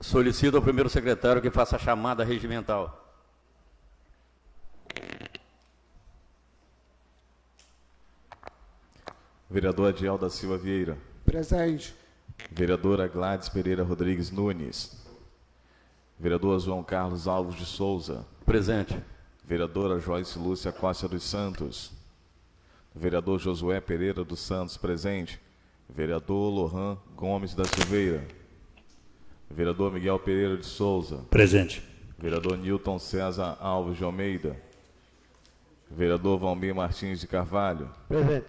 Solicito ao primeiro secretário que faça a chamada regimental. Vereador Adiel da Silva Vieira. Presente. Vereadora Gladys Pereira Rodrigues Nunes. Vereador João Carlos Alves de Souza. Presente. Vereadora Joyce Lúcia Costa dos Santos. Vereador Josué Pereira dos Santos. Presente. Vereador Lohan Gomes da Silveira. Vereador Miguel Pereira de Souza. Presente. Vereador Newton César Alves de Almeida. Vereador Valmir Martins de Carvalho. Presente.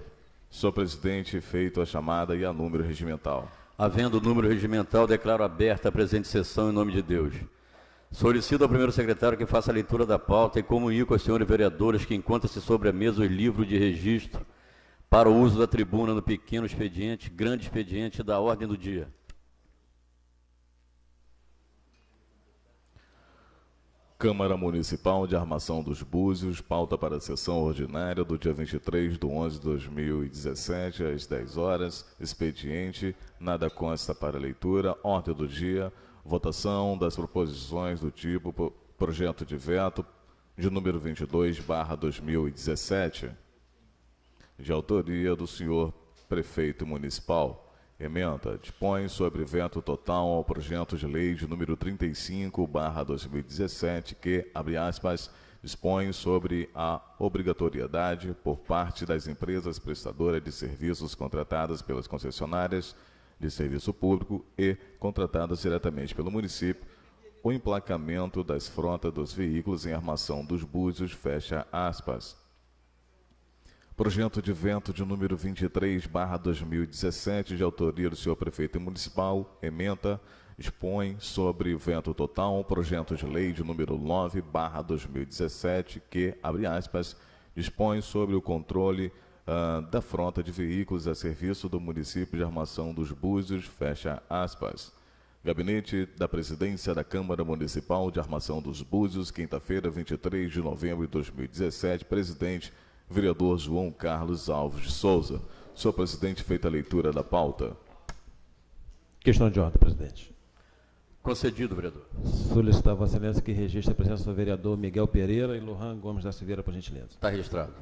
Sou presidente, feito a chamada e a número regimental. Havendo o número regimental, declaro aberta a presente sessão em nome de Deus. Solicito ao primeiro secretário que faça a leitura da pauta e comunico aos senhores vereadores que encontra-se sobre a mesa o livro de registro para o uso da tribuna no pequeno expediente, grande expediente da ordem do dia. Câmara Municipal de Armação dos Búzios, pauta para a sessão ordinária do dia 23 de 11 de 2017, às 10 horas, expediente, nada consta para leitura, ordem do dia, votação das proposições do tipo projeto de veto de número 22, barra 2017, de autoria do senhor prefeito municipal. Emenda dispõe sobre veto total ao projeto de lei de número 35/2017 que, abre aspas, dispõe sobre a obrigatoriedade por parte das empresas prestadoras de serviços contratadas pelas concessionárias de serviço público e contratadas diretamente pelo município o emplacamento das frotas dos veículos em armação dos búzios, fecha aspas. Projeto de vento de número 23, barra 2017, de autoria do senhor prefeito municipal, ementa, expõe sobre vento total projeto de lei de número 9, barra 2017, que, abre aspas, dispõe sobre o controle uh, da frota de veículos a serviço do município de Armação dos Búzios, fecha aspas. Gabinete da Presidência da Câmara Municipal de Armação dos Búzios, quinta-feira, 23 de novembro de 2017, presidente vereador João Carlos Alves de Souza. Senhor presidente, feita a leitura da pauta. Questão de ordem, presidente. Concedido, vereador. Solicitar a Vossa Excelência que registre a presença do vereador Miguel Pereira e Lohan Gomes da Silveira, por gentileza. Está registrado.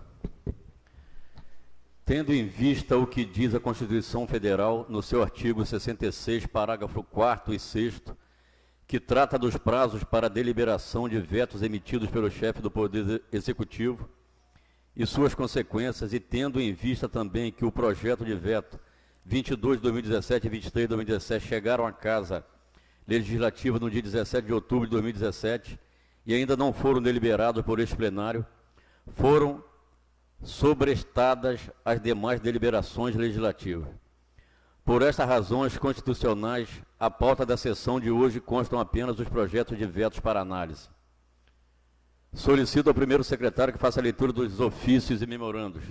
Tendo em vista o que diz a Constituição Federal no seu artigo 66, parágrafo 4 e 6 que trata dos prazos para deliberação de vetos emitidos pelo chefe do Poder Executivo, e suas consequências, e tendo em vista também que o projeto de veto 22 de 2017 e 23 de 2017 chegaram à Casa Legislativa no dia 17 de outubro de 2017 e ainda não foram deliberados por este plenário, foram sobrestadas as demais deliberações legislativas. Por estas razões constitucionais, a pauta da sessão de hoje constam apenas os projetos de vetos para análise. Solicito ao primeiro secretário que faça a leitura dos ofícios e memorandos.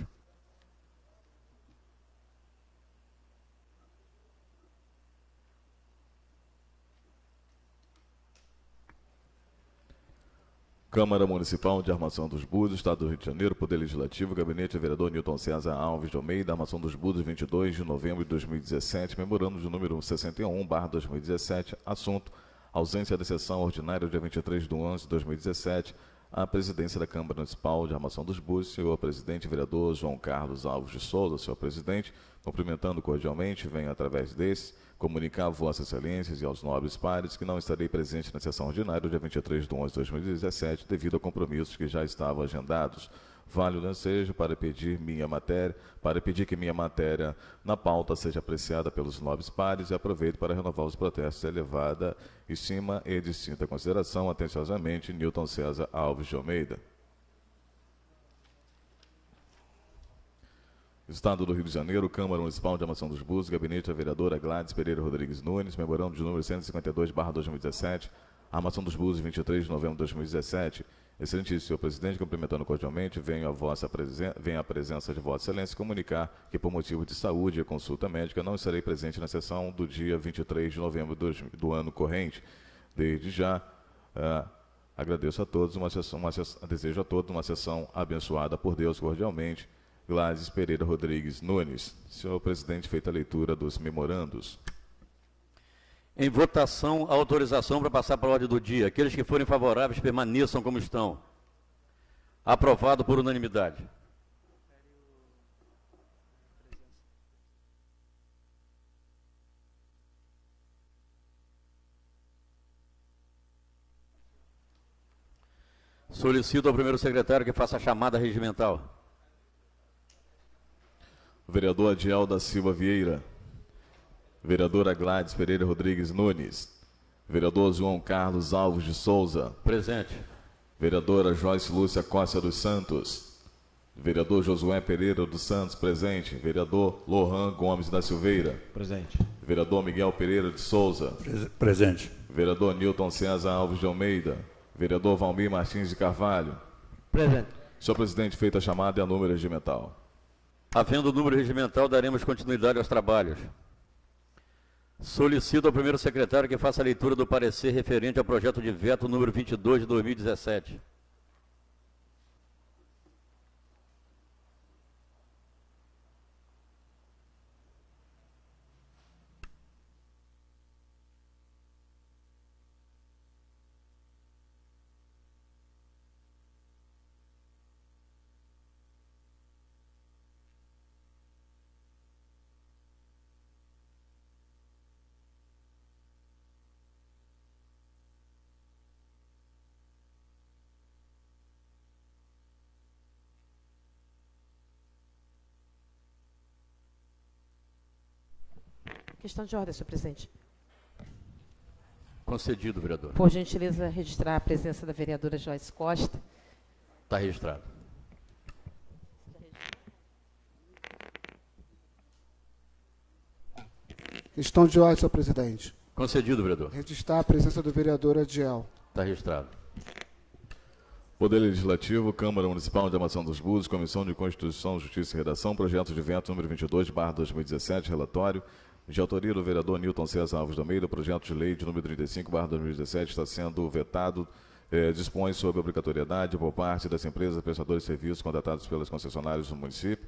Câmara Municipal de Armação dos Búzios, Estado do Rio de Janeiro, Poder Legislativo, Gabinete Vereador Newton César Alves de Almeida, Armação dos Búzios, 22 de novembro de 2017, memorando de número 61, barra 2017, assunto, ausência de sessão ordinária, dia 23 de 11 de 2017, à presidência da Câmara Municipal de Armação dos Búzios, senhor presidente, vereador João Carlos Alves de Souza, senhor presidente, cumprimentando cordialmente, venho através desse comunicar a vossas excelências e aos nobres pares que não estarei presente na sessão ordinária do dia 23 de 11 de 2017 devido a compromissos que já estavam agendados. Vale o lancejo para pedir minha matéria, para pedir que minha matéria na pauta seja apreciada pelos nobres pares e aproveito para renovar os protestos de elevada estima e distinta consideração, atenciosamente, Newton César Alves de Almeida. Estado do Rio de Janeiro, Câmara Municipal de Amação dos Búzios, Gabinete da Vereadora Gladys Pereira Rodrigues Nunes, Memorando de número 152, 2017, Armação dos Búzios, 23 de novembro de 2017. Excelentíssimo senhor presidente, cumprimentando cordialmente, venho a, vossa presen venho à presença de Vossa Excelência comunicar que, por motivo de saúde e consulta médica, não estarei presente na sessão do dia 23 de novembro do, do ano corrente. Desde já, uh, agradeço a todos, uma sessão, uma sessão, desejo a todos uma sessão abençoada por Deus cordialmente. Gladys Pereira Rodrigues Nunes. Senhor presidente, feita a leitura dos memorandos. Em votação, a autorização para passar para a ordem do dia. Aqueles que forem favoráveis permaneçam como estão. Aprovado por unanimidade. Solicito ao primeiro secretário que faça a chamada regimental. Vereador Adiel da Silva Vieira. Vereadora Gladys Pereira Rodrigues Nunes. Vereador João Carlos Alves de Souza. Presente. Vereadora Joyce Lúcia Costa dos Santos. Vereador Josué Pereira dos Santos, presente. Vereador Lohan Gomes da Silveira. Presente. Vereador Miguel Pereira de Souza. Presente. Vereador Newton César Alves de Almeida. Vereador Valmir Martins de Carvalho. Presente. Senhor presidente, feita a chamada e a número regimental. Havendo o número regimental, daremos continuidade aos trabalhos. Solicito ao primeiro secretário que faça a leitura do parecer referente ao projeto de veto número 22 de 2017. questão de ordem, senhor presidente. Concedido, vereador. Por gentileza, registrar a presença da vereadora Joyce Costa. Está registrado. Questão de ordem, senhor presidente. Concedido, vereador. Registrar a presença do vereador Adiel. Está registrado. Poder Legislativo, Câmara Municipal de Amação dos Búzios, Comissão de Constituição, Justiça e Redação, Projeto de Vento número 22, barra 2017, relatório de autoria do vereador Newton César Alves do Meio, o projeto de lei de número 35, barra 2017, está sendo vetado, eh, dispõe sobre obrigatoriedade por parte das empresas prestadores de serviços contratados pelas concessionárias do município,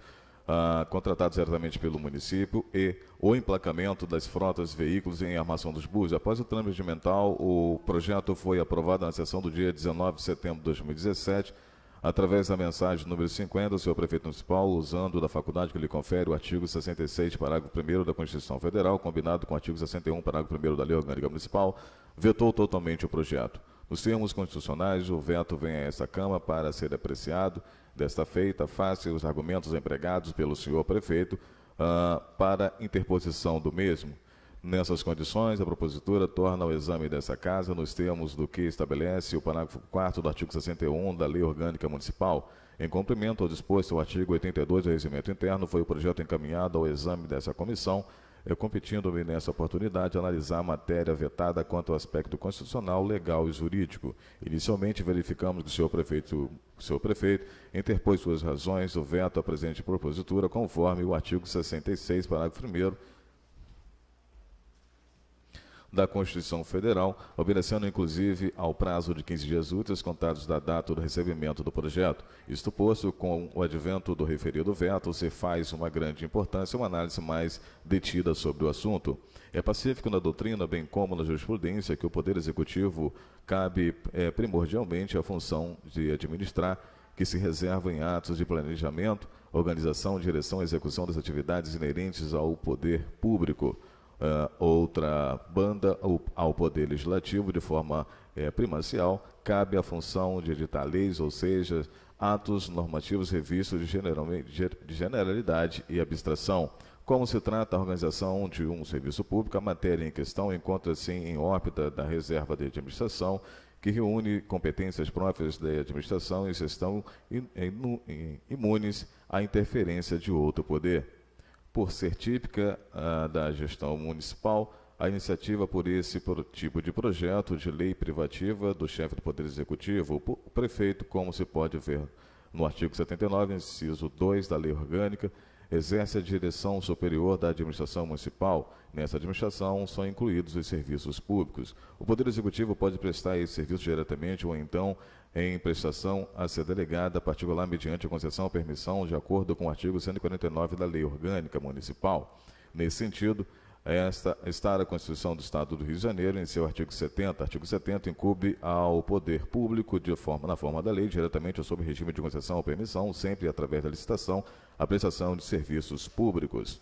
ah, contratados diretamente pelo município, e o emplacamento das frotas de veículos em armação dos bus. Após o trâmite mental, o projeto foi aprovado na sessão do dia 19 de setembro de 2017, através da mensagem número 50, o senhor prefeito municipal, usando da faculdade que lhe confere o artigo 66, parágrafo 1 da Constituição Federal, combinado com o artigo 61, parágrafo 1 da Lei Orgânica Municipal, vetou totalmente o projeto. Nos termos constitucionais, o veto vem a esta Câmara para ser apreciado. Desta feita, face os argumentos empregados pelo senhor prefeito uh, para interposição do mesmo. Nessas condições, a propositura torna o exame dessa casa nos termos do que estabelece o parágrafo 4 do artigo 61 da Lei Orgânica Municipal. Em cumprimento ao disposto ao artigo 82 do Regimento Interno, foi o projeto encaminhado ao exame dessa comissão, eh, competindo-me nessa oportunidade analisar a matéria vetada quanto ao aspecto constitucional, legal e jurídico. Inicialmente, verificamos que o senhor prefeito, o senhor prefeito interpôs suas razões o veto à presente propositura, conforme o artigo 66, parágrafo 1 da Constituição Federal, obedecendo inclusive ao prazo de 15 dias úteis contados da data do recebimento do projeto. Isto posto, com o advento do referido veto, se faz uma grande importância uma análise mais detida sobre o assunto. É pacífico na doutrina, bem como na jurisprudência, que o Poder Executivo cabe é, primordialmente a função de administrar que se reserva em atos de planejamento, organização, direção e execução das atividades inerentes ao poder público uh, outra banda ao, ao Poder Legislativo de forma uh, primacial, cabe a função de editar leis, ou seja, atos normativos revistos de generalidade e abstração. Como se trata a organização de um serviço público, a matéria em questão encontra-se em órbita da reserva de administração, que reúne competências próprias da administração e gestão imunes à interferência de outro poder por ser típica ah, da gestão municipal, a iniciativa por esse tipo de projeto de lei privativa do chefe do Poder Executivo, o prefeito, como se pode ver no artigo 79, inciso 2 da Lei Orgânica, exerce a direção superior da administração municipal. Nessa administração são incluídos os serviços públicos. O Poder Executivo pode prestar esse serviço diretamente ou então em prestação a ser delegada particular mediante concessão ou permissão de acordo com o artigo 149 da Lei Orgânica Municipal. Nesse sentido, esta está a Constituição do Estado do Rio de Janeiro em seu artigo 70. Artigo 70 incube ao poder público de forma na forma da lei diretamente ou sob regime de concessão ou permissão, sempre através da licitação, a prestação de serviços públicos.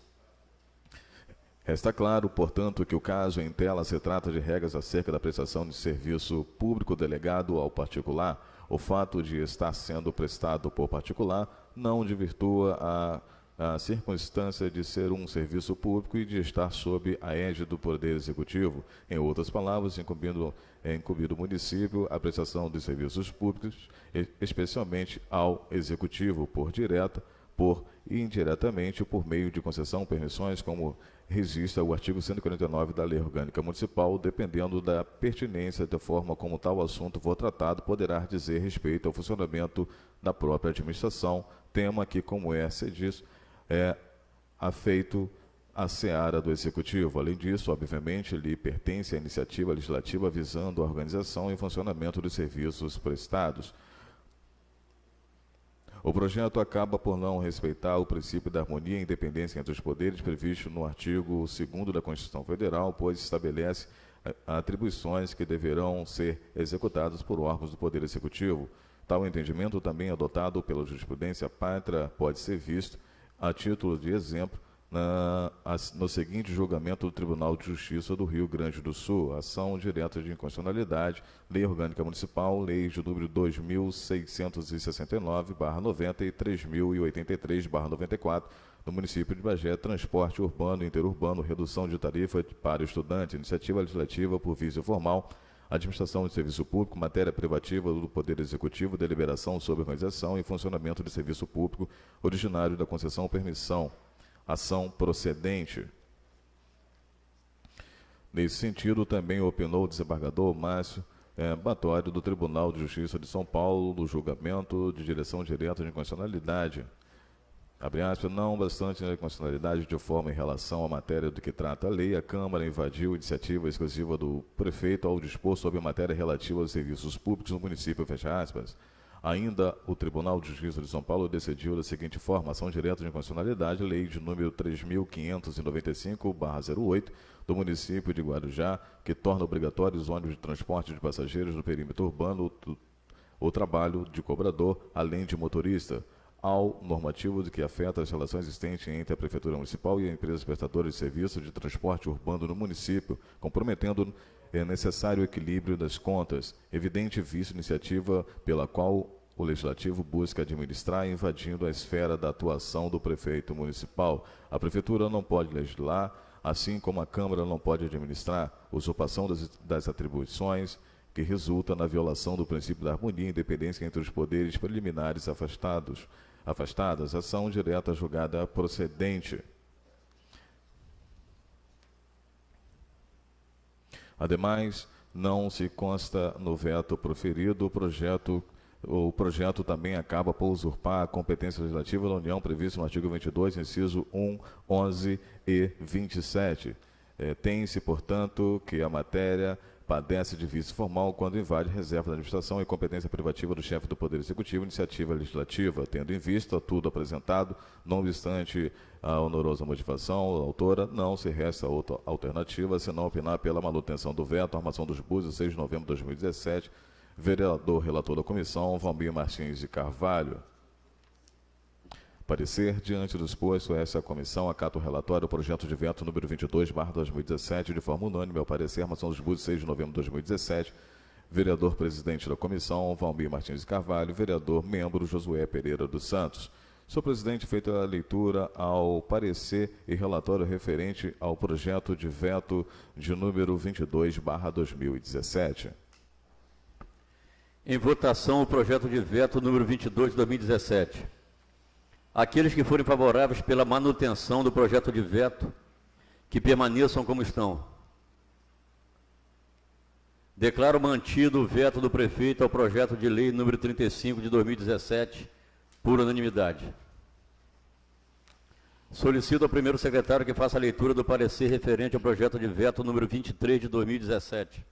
Resta claro, portanto, que o caso em tela se trata de regras acerca da prestação de serviço público delegado ao particular. O fato de estar sendo prestado por particular não divirtua a a circunstância de ser um serviço público e de estar sob a égide do Poder Executivo. Em outras palavras, incumbindo, é incumbido o município a prestação de serviços públicos, especialmente ao Executivo, por direta, por indiretamente, por meio de concessão, permissões, como resista ao artigo 149 da Lei Orgânica Municipal, dependendo da pertinência da forma como tal assunto for tratado, poderá dizer respeito ao funcionamento da própria administração, tema que, como é, se diz, é afeito à seara do Executivo. Além disso, obviamente, lhe pertence a iniciativa legislativa visando a organização e funcionamento dos serviços prestados. O projeto acaba por não respeitar o princípio da harmonia e independência entre os poderes previsto no artigo 2 da Constituição Federal, pois estabelece atribuições que deverão ser executadas por órgãos do Poder Executivo. Tal entendimento, também adotado pela jurisprudência pátria, pode ser visto, a título de exemplo, na, no seguinte julgamento do Tribunal de Justiça do Rio Grande do Sul, ação direta de inconstitucionalidade, Lei Orgânica Municipal, Leis de número 2669-90 e 3083-94, no município de Bagé, transporte urbano e interurbano, redução de tarifa para estudante, iniciativa legislativa por vício formal, administração de serviço público, matéria privativa do Poder Executivo, deliberação sobre organização e funcionamento de serviço público, originário da concessão ou permissão ação procedente. Nesse sentido, também opinou o desembargador Márcio é, Batório do Tribunal de Justiça de São Paulo, do julgamento de direção direta de inconstitucionalidade. Abre aspas, não bastante na inconstitucionalidade de forma em relação à matéria do que trata a lei, a Câmara invadiu iniciativa exclusiva do prefeito ao dispor sobre a matéria relativa aos serviços públicos no município, fecha aspas. Ainda, o Tribunal de Justiça de São Paulo decidiu da seguinte forma: ação direta de inconstitucionalidade, lei de número 3595-08 do município de Guarujá, que torna obrigatórios os ônibus de transporte de passageiros no perímetro urbano o trabalho de cobrador, além de motorista ao normativo de que afeta as relações existentes entre a Prefeitura Municipal e a empresa prestadora de serviço de transporte urbano no município, comprometendo é necessário equilíbrio das contas, evidente vice iniciativa pela qual o Legislativo busca administrar invadindo a esfera da atuação do prefeito municipal. A Prefeitura não pode legislar, assim como a Câmara não pode administrar usurpação das, das atribuições, que resulta na violação do princípio da harmonia e independência entre os poderes preliminares afastados. Afastadas, ação direta julgada procedente. Ademais, não se consta no veto proferido o projeto o projeto também acaba por usurpar a competência legislativa da União prevista no artigo 22, inciso 1, 11 e 27. É, Tem-se, portanto, que a matéria padece de vício formal quando invade reserva da administração e competência privativa do chefe do Poder Executivo, iniciativa legislativa, tendo em vista tudo apresentado, não obstante a honorosa motivação da autora, não se resta outra alternativa senão opinar pela manutenção do veto, armação dos buses, 6 de novembro de 2017, Vereador relator da comissão, Valmir Martins de Carvalho. Parecer, diante do exposto, essa comissão acata o relatório do projeto de veto número 22, barra 2017, de forma unânime, ao parecer, moção dos buses 6 de novembro de 2017, vereador presidente da comissão, Valmir Martins de Carvalho, vereador membro, Josué Pereira dos Santos. Sr. presidente, feita a leitura ao parecer e relatório referente ao projeto de veto de número 22, barra 2017 em votação o projeto de veto número 22 de 2017. Aqueles que forem favoráveis pela manutenção do projeto de veto, que permaneçam como estão. Declaro mantido o veto do prefeito ao projeto de lei número 35 de 2017, por unanimidade. Solicito ao primeiro secretário que faça a leitura do parecer referente ao projeto de veto número 23 de 2017.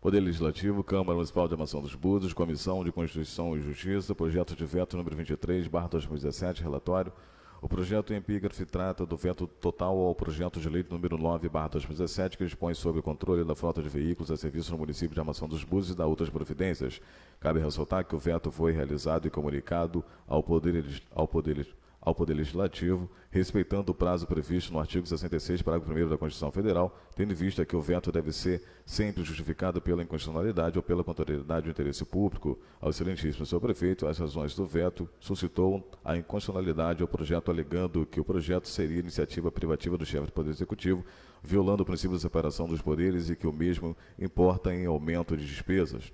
Poder Legislativo, Câmara Municipal de Amação dos Búzios, Comissão de Constituição e Justiça, projeto de veto número 23, barra 2017, relatório. O projeto em epígrafe trata do veto total ao projeto de lei número 9, barra 2017, que dispõe sobre o controle da frota de veículos a serviço no município de Amação dos Búzios e da outras providências. Cabe ressaltar que o veto foi realizado e comunicado ao Poder, ao poder ao Poder Legislativo, respeitando o prazo previsto no artigo 66, parágrafo 1 da Constituição Federal, tendo em vista que o veto deve ser sempre justificado pela inconstitucionalidade ou pela contrariedade do interesse público. Ao excelentíssimo senhor prefeito, as razões do veto suscitou a inconstitucionalidade ao projeto, alegando que o projeto seria iniciativa privativa do chefe do Poder Executivo, violando o princípio da separação dos poderes e que o mesmo importa em aumento de despesas.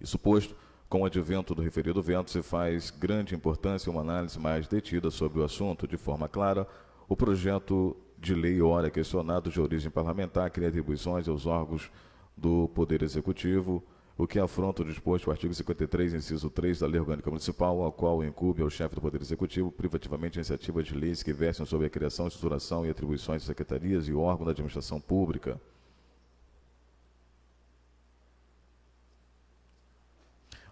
Isso posto, com o advento do referido vento, se faz grande importância uma análise mais detida sobre o assunto. De forma clara, o projeto de lei ora questionado de origem parlamentar cria atribuições aos órgãos do Poder Executivo, o que afronta o disposto do artigo 53, inciso 3 da Lei Orgânica Municipal, ao qual incube ao chefe do Poder Executivo privativamente iniciativas de leis que versem sobre a criação, estruturação e atribuições de secretarias e órgãos da administração pública.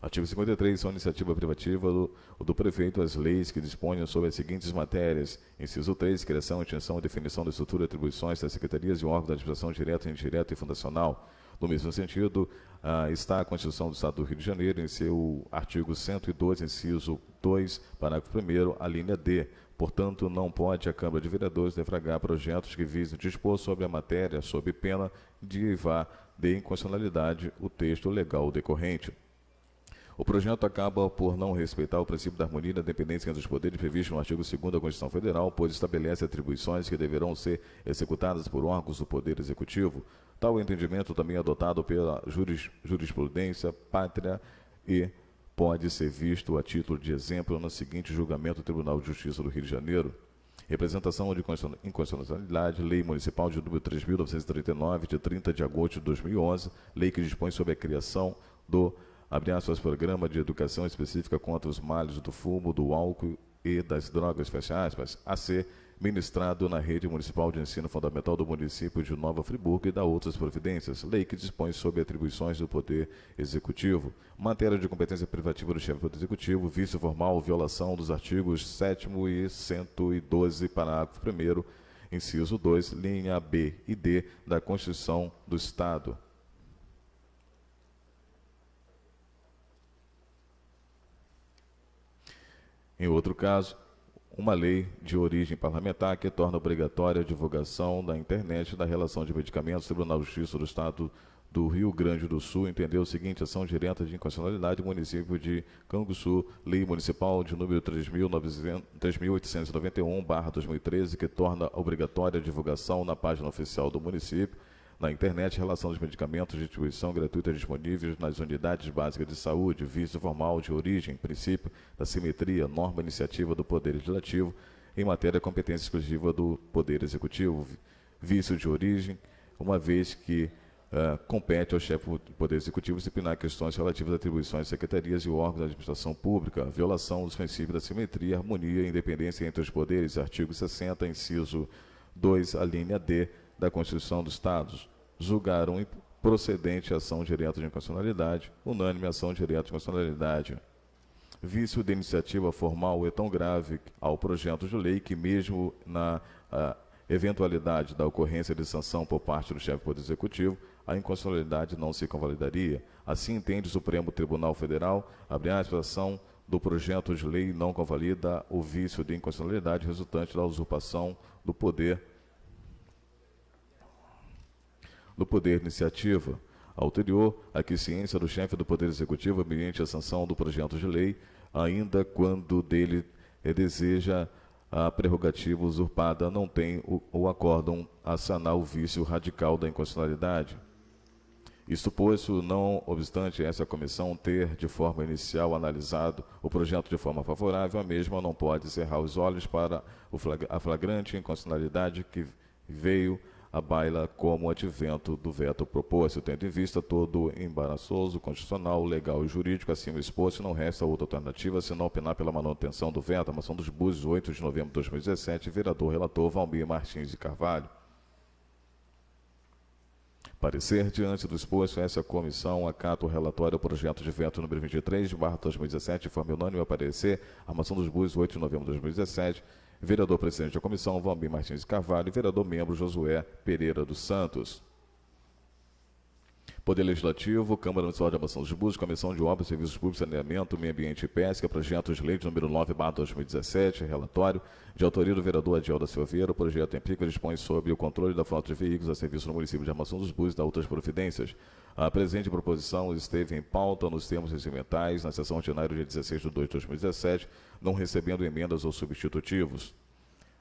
Artigo 53. São iniciativa privativa do, do prefeito as leis que disponham sobre as seguintes matérias. Inciso 3. Criação, extinção, definição da estrutura e atribuições das secretarias e órgãos da administração direta, indireta e fundacional. No mesmo sentido, ah, está a Constituição do Estado do Rio de Janeiro, em seu artigo 102, inciso 2, parágrafo 1, a linha D. Portanto, não pode a Câmara de Vereadores defragar projetos que visem dispor sobre a matéria, sob pena de vá de inconstitucionalidade o texto legal decorrente. O projeto acaba por não respeitar o princípio da harmonia e da dependência entre os poderes previsto no artigo 2 da Constituição Federal, pois estabelece atribuições que deverão ser executadas por órgãos do Poder Executivo. Tal é entendimento também é adotado pela juris, jurisprudência pátria e pode ser visto a título de exemplo no seguinte julgamento do Tribunal de Justiça do Rio de Janeiro. Representação de inconstitucionalidade, Lei Municipal de número 3.939, de 30 de agosto de 2011, lei que dispõe sobre a criação do abre aspas, programa de educação específica contra os males do fumo, do álcool e das drogas, fecha aspas, a ser ministrado na rede municipal de ensino fundamental do município de Nova Friburgo e da outras providências, lei que dispõe sobre atribuições do poder executivo, matéria de competência privativa do chefe do executivo, vício formal, violação dos artigos 7 e 112, parágrafo 1 inciso 2, linha B e D da Constituição do Estado. Em outro caso, uma lei de origem parlamentar que torna obrigatória a divulgação na internet da relação de medicamentos. O Tribunal de Justiça do Estado do Rio Grande do Sul entendeu o seguinte: ação direta de inconstitucionalidade, município de Canguçu, lei municipal de número 3.891-2013, que torna obrigatória a divulgação na página oficial do município na internet em relação aos medicamentos de distribuição gratuita disponíveis nas unidades básicas de saúde, vício formal de origem, princípio da simetria, norma iniciativa do Poder Legislativo em matéria de competência exclusiva do Poder Executivo, vício de origem, uma vez que Uh, compete ao chefe do Poder Executivo disciplinar questões relativas a atribuições de secretarias e órgãos da administração pública, violação dos princípios da simetria, harmonia e independência entre os poderes, artigo 60, inciso 2, a linha D da Constituição dos Estados, julgaram procedente a ação direta de inconstitucionalidade, unânime a ação direta de inconstitucionalidade. Vício de iniciativa formal é tão grave ao projeto de lei que, mesmo na ah, eventualidade da ocorrência de sanção por parte do chefe do Poder Executivo, a inconstitucionalidade não se convalidaria. Assim entende o Supremo Tribunal Federal, abre a ação do projeto de lei não convalida o vício de inconstitucionalidade resultante da usurpação do poder do Poder Iniciativa, a que ciência do chefe do Poder Executivo ambiente a sanção do projeto de lei, ainda quando dele eh, deseja a ah, prerrogativa usurpada, não tem o, o acórdão a sanar o vício radical da inconstitucionalidade. Isto posto, não obstante essa comissão ter, de forma inicial, analisado o projeto de forma favorável, a mesma não pode cerrar os olhos para a flagrante inconstitucionalidade que veio a baila como advento do veto proposto, tendo em vista todo embaraçoso, constitucional, legal e jurídico assim o exposto, não resta outra alternativa senão opinar pela manutenção do veto, a moção dos Búzios, 8 de novembro de 2017, vereador relator Valmir Martins de Carvalho. Parecer diante do exposto, essa comissão acata o relatório projeto de veto número 23, de barra 2017, forma unânime a parecer, a moção dos Búzios, 8 de novembro de 2017, vereador presidente da comissão Valmir Martins Carvalho e vereador membro Josué Pereira dos Santos. Poder Legislativo, Câmara Municipal de Abação dos Búzios, Comissão de Obras, Serviços Públicos, Saneamento, Meio Ambiente e Pesca, Projeto de Lei de número 9, barra 2017, relatório de autoria do vereador Adiel da Silveira, o projeto pico dispõe sobre o controle da frota de veículos a serviço no município de Abação dos Búzios e da outras providências. A presente proposição esteve em pauta nos termos regimentais na sessão ordinária de 16 de 2 de 2017, não recebendo emendas ou substitutivos.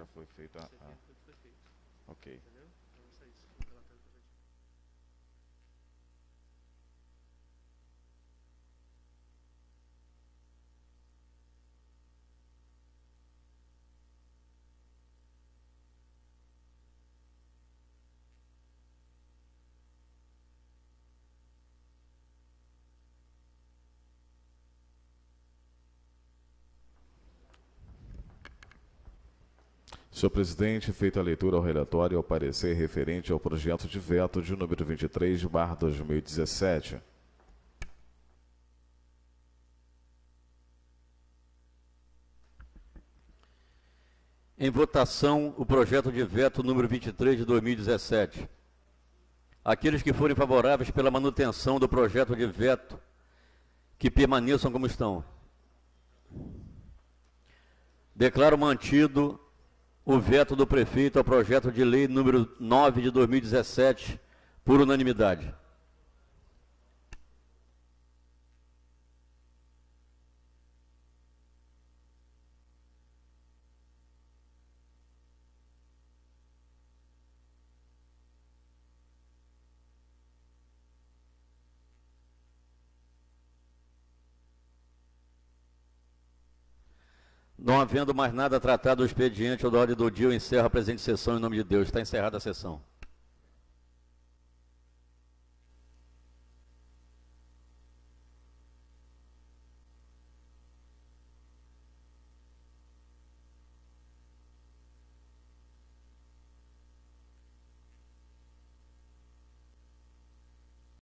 já foi feita a... É ok. Entendeu? Então, isso é isso. Senhor presidente, feita a leitura ao relatório e ao parecer referente ao projeto de veto de número 23, barra 2017. Em votação, o projeto de veto número 23 de 2017. Aqueles que forem favoráveis pela manutenção do projeto de veto, que permaneçam como estão. Declaro mantido o veto do prefeito ao projeto de lei número 9 de 2017, por unanimidade. Não havendo mais nada tratado do expediente ou da ordem do dia, eu encerro a presente sessão em nome de Deus. Está encerrada a sessão.